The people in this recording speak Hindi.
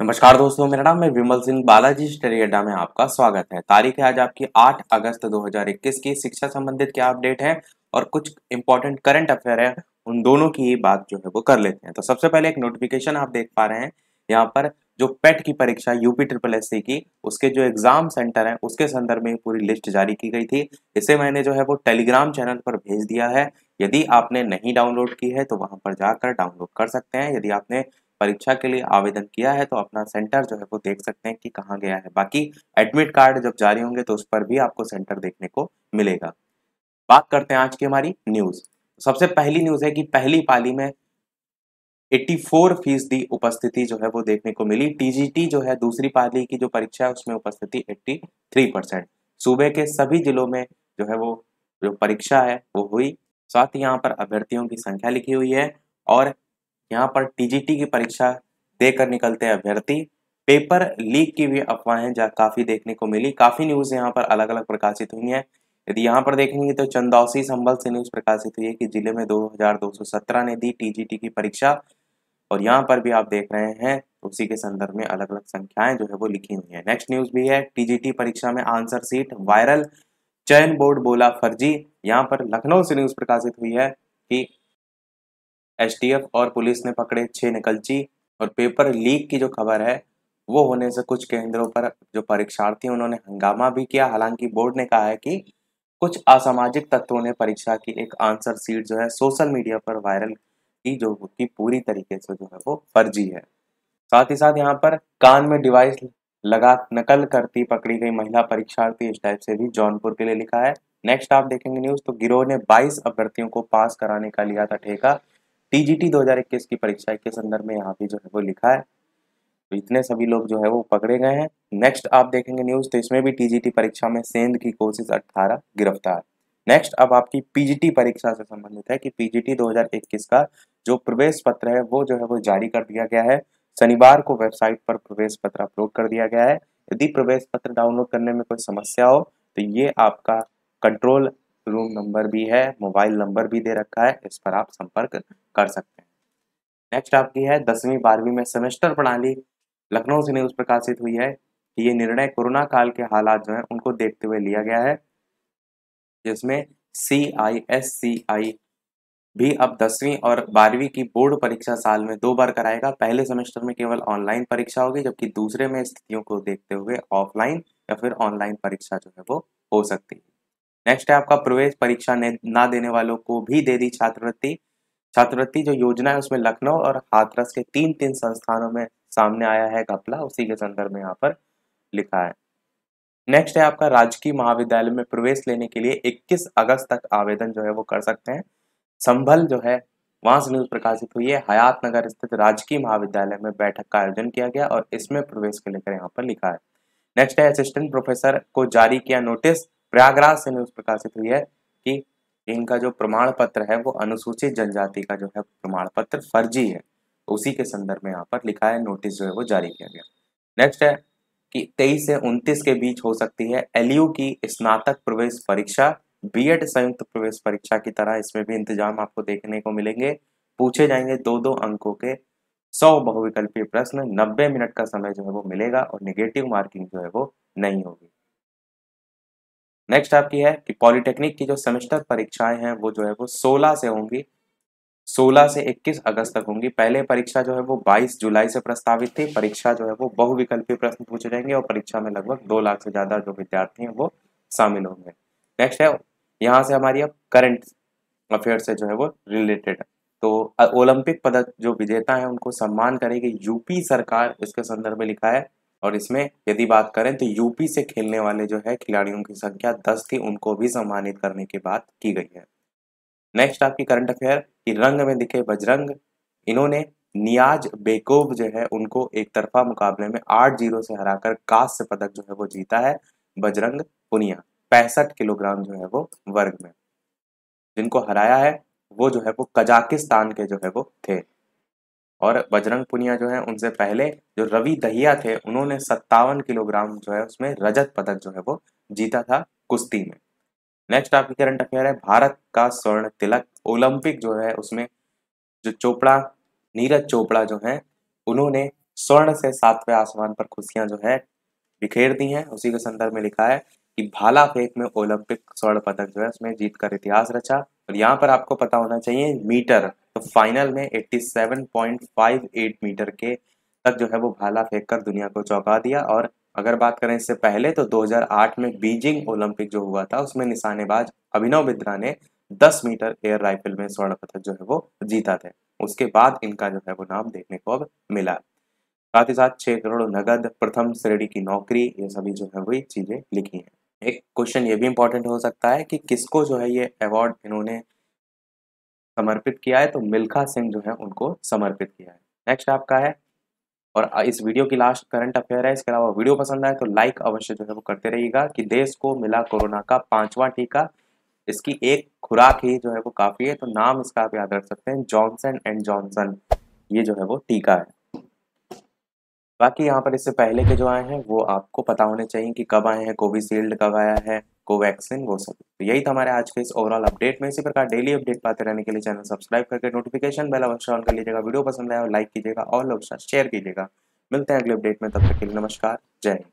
नमस्कार दोस्तों मेरा नाम है विमल सिंह बालाजी स्टडी अड्डा में आपका स्वागत है तारीख है आज आपकी 8 अगस्त 2021 की शिक्षा संबंधित क्या अपडेट है और कुछ इंपॉर्टेंट करंट अफेयर है उन दोनों की बात जो है वो कर लेते हैं तो सबसे पहले एक नोटिफिकेशन आप देख पा रहे हैं यहाँ पर जो पेट e की परीक्षा यूपी ट्रिपल एस की उसके जो एग्जाम सेंटर है उसके संदर्भ में पूरी लिस्ट जारी की गई थी इसे मैंने जो है वो टेलीग्राम चैनल पर भेज दिया है यदि आपने नहीं डाउनलोड की है तो वहां पर जाकर डाउनलोड कर सकते हैं यदि आपने परीक्षा के लिए आवेदन किया है तो अपना सेंटर जो है वो देख सकते हैं कि कहाँ गया है बाकी एडमिट कार्ड जब जारी होंगे तो उस पर भी आपको सेंटर देखने को मिलेगा बात करते हैं आज की हमारी न्यूज सबसे पहली न्यूज है कि पहली पाली में 84 फीसदी उपस्थिति जो है वो देखने को मिली टीजीटी जो है दूसरी पाली की जो परीक्षा है उसमें उपस्थिति 83 परसेंट सूबे के सभी जिलों में जो है वो जो परीक्षा है वो हुई साथ ही यहाँ पर अभ्यर्थियों की संख्या लिखी हुई है और यहाँ पर टीजीटी की परीक्षा देकर निकलते हैं अभ्यर्थी पेपर लीक की भी अफवाहें काफ़ी देखने को मिली काफ़ी न्यूज़ यहाँ पर अलग अलग प्रकाशित हुई है यदि यहाँ पर देखेंगे तो चंदौसी संबल से न्यूज़ प्रकाशित हुई है कि जिले में 2217 ने दी टीजीटी की परीक्षा और यहाँ पर भी आप देख रहे हैं उसी के संदर्भ में अलग अलग संख्याएं जो है वो लिखी हुई है नेक्स्ट न्यूज़ भी है टीजीटी परीक्षा में आंसर सीट वायरल चयन बोर्ड बोला फर्जी यहाँ पर लखनऊ से न्यूज़ प्रकाशित हुई है कि एसटीएफ और पुलिस ने पकड़े छः निकलची और पेपर लीक की जो खबर है वो होने से कुछ केंद्रों पर जो परीक्षार्थी उन्होंने हंगामा भी किया हालांकि बोर्ड ने कहा है कि कुछ असामाजिक तत्वों ने परीक्षा की एक आंसर सीट जो है सोशल मीडिया पर वायरल की जो होती पूरी तरीके से जो है वो फर्जी है साथ ही साथ यहाँ पर कान में डिवाइस लगा नकल करती पकड़ी गई महिला परीक्षार्थी इस टाइप से भी जौनपुर के लिए लिखा है नेक्स्ट आप देखेंगे न्यूज तो गिरोह ने 22 अभ्यर्थियों को पास कराने का लिया था ठेका टीजीटी 2021 की परीक्षा के संदर्भ में यहाँ पे जो है वो लिखा है तो इतने सभी लोग जो है वो पकड़े गए हैं नेक्स्ट आप देखेंगे न्यूज तो इसमें भी टीजीटी परीक्षा में सेंध की कोशिश अट्ठारह गिरफ्तार नेक्स्ट अब आपकी पीजीटी परीक्षा से संबंधित है कि पीजीटी 2021 का जो प्रवेश पत्र है वो जो है वो जारी कर दिया गया है शनिवार को वेबसाइट पर प्रवेश पत्र अपलोड कर दिया गया है यदि प्रवेश पत्र डाउनलोड करने में कोई समस्या हो तो ये आपका कंट्रोल रूम नंबर भी है मोबाइल नंबर भी दे रखा है इस पर आप संपर्क कर सकते हैं नेक्स्ट आपकी है दसवीं बारहवीं में सेमेस्टर प्रणाली लखनऊ से न्यूज प्रकाशित हुई है कि ये निर्णय कोरोना काल के हालात जो है उनको देखते हुए लिया गया है जिसमें सी आई एस सी आई भी अब दसवीं और बारहवीं की बोर्ड परीक्षा साल में दो बार कराएगा पहले सेमेस्टर में केवल ऑनलाइन परीक्षा होगी जबकि दूसरे में स्थितियों को देखते हुए ऑफलाइन या फिर ऑनलाइन परीक्षा जो है वो हो सकती है नेक्स्ट है आपका प्रवेश परीक्षा ना देने वालों को भी दे दी छात्रवृत्ति छात्रवृत्ति जो योजना है उसमें लखनऊ और हाथरस के तीन तीन संस्थानों में सामने आया है घपला उसी के संदर्भ में यहाँ पर लिखा है नेक्स्ट है आपका राजकीय महाविद्यालय में प्रवेश लेने के लिए 21 अगस्त तक आवेदन जो है वो कर सकते हैं संभल जो है वहां से न्यूज प्रकाशित हुई है हयात नगर स्थित राजकीय महाविद्यालय में बैठक का आयोजन किया गया और इसमें प्रवेश को लेकर यहाँ पर लिखा है नेक्स्ट है असिस्टेंट प्रोफेसर को जारी किया नोटिस प्रयागराज से न्यूज प्रकाशित हुई है कि इनका जो प्रमाण पत्र है वो अनुसूचित जनजाति का जो है प्रमाण पत्र फर्जी है तो उसी के संदर्भ में यहाँ पर लिखा है नोटिस जो है वो जारी किया गया नेक्स्ट है कि 23 से 29 के बीच हो सकती है एलयू की स्नातक प्रवेश परीक्षा बीएड संयुक्त प्रवेश परीक्षा की तरह इसमें भी इंतजाम आपको देखने को मिलेंगे पूछे जाएंगे दो दो अंकों के सौ बहुविकल्पीय प्रश्न नब्बे मिनट का समय जो है वो मिलेगा और निगेटिव मार्किंग जो है वो नहीं होगी नेक्स्ट आपकी है कि पॉलिटेक्निक की जो सेमेस्टर परीक्षाएं हैं वो जो है वो 16 से होंगी 16 से 21 अगस्त तक होंगी पहले परीक्षा जो है वो 22 जुलाई से प्रस्तावित थी परीक्षा जो है वो बहुविकल्पीय प्रश्न पूछे जाएंगे और परीक्षा में लगभग दो लाख से ज़्यादा जो विद्यार्थी हैं वो शामिल होंगे नेक्स्ट है यहाँ से हमारी अब करंट अफेयर से जो है वो रिलेटेड तो ओलंपिक पदक जो विजेता है उनको सम्मान करेगी यूपी सरकार इसके संदर्भ में लिखा है और इसमें यदि बात करें तो यूपी से खेलने वाले जो है खिलाड़ियों की संख्या दस थी उनको भी सम्मानित करने की बात की गई है नेक्स्ट आपकी करंट अफेयर की रंग में दिखे बजरंग इन्होंने नियाज बेकोव जो है उनको एक तरफा मुकाबले में आठ जीरो से हराकर कांस्य पदक जो है वो जीता है बजरंग पुनिया पैंसठ किलोग्राम जो है वो वर्ग में जिनको हराया है वो जो है वो कजाकिस्तान के जो है वो थे और बजरंग पुनिया जो है उनसे पहले जो रवि दहिया थे उन्होंने सत्तावन किलोग्राम जो है उसमें रजत पदक जो है वो जीता था कुश्ती में नेक्स्ट आपकी करंट अफेयर है भारत का स्वर्ण तिलक ओलंपिक जो है उसमें जो चोपड़ा नीरज चोपड़ा जो है उन्होंने स्वर्ण से सातवें आसमान पर खुशियां जो है बिखेर दी हैं उसी के संदर्भ में लिखा है कि भाला फेंक में ओलंपिक स्वर्ण पदक जो है उसमें जीत कर इतिहास रचा और यहाँ पर आपको पता होना चाहिए मीटर तो फाइनल में 87.58 मीटर के तक जो है वो भाला फेंक कर दुनिया को चौंका दिया और अगर बात करें इससे पहले तो 2008 में बीजिंग ओलंपिक जो हुआ था उसमें निशानेबाज अभिनव बिद्रा ने 10 मीटर एयर राइफल में स्वर्ण पदक जो है वो जीता था उसके बाद इनका जो है वो नाम देखने को अब मिला साथ ही साथ छह करोड़ नगद प्रथम श्रेणी की नौकरी ये सभी जो है वही चीजें लिखी हैं एक क्वेश्चन ये भी इंपॉर्टेंट हो सकता है कि किसको जो है ये अवार्ड इन्होंने समर्पित किया है तो मिल्खा सिंह जो है उनको समर्पित किया है नेक्स्ट आपका है और इस वीडियो की लास्ट करंट अफेयर है इसके अलावा वीडियो पसंद आए तो लाइक अवश्य जो है वो करते रहिएगा कि देश को मिला कोरोना का पांचवा टीका इसकी एक खुराक ही जो है वो काफ़ी है तो नाम इसका आप याद रख सकते हैं जॉनसन एंड जॉनसन ये जो है वो टीका है बाकी यहाँ पर इससे पहले के जो आए हैं वो आपको पता होने चाहिए कि कब आए हैं कोविशील्ड कब आया है कोवैक्सिन वो सब तो यही था हमारे आज के इस ओवरऑल अपडेट में इसी प्रकार डेली अपडेट पाते रहने के लिए चैनल सब्सक्राइब करके नोटिफिकेशन बेल अवश्य ऑन कर लीजिएगा वीडियो पसंद आया लाइक कीजिएगा और लोग साथ शेयर कीजिएगा मिलते हैं अगले अपडेट में तब तक के लिए नमस्कार जय हिंद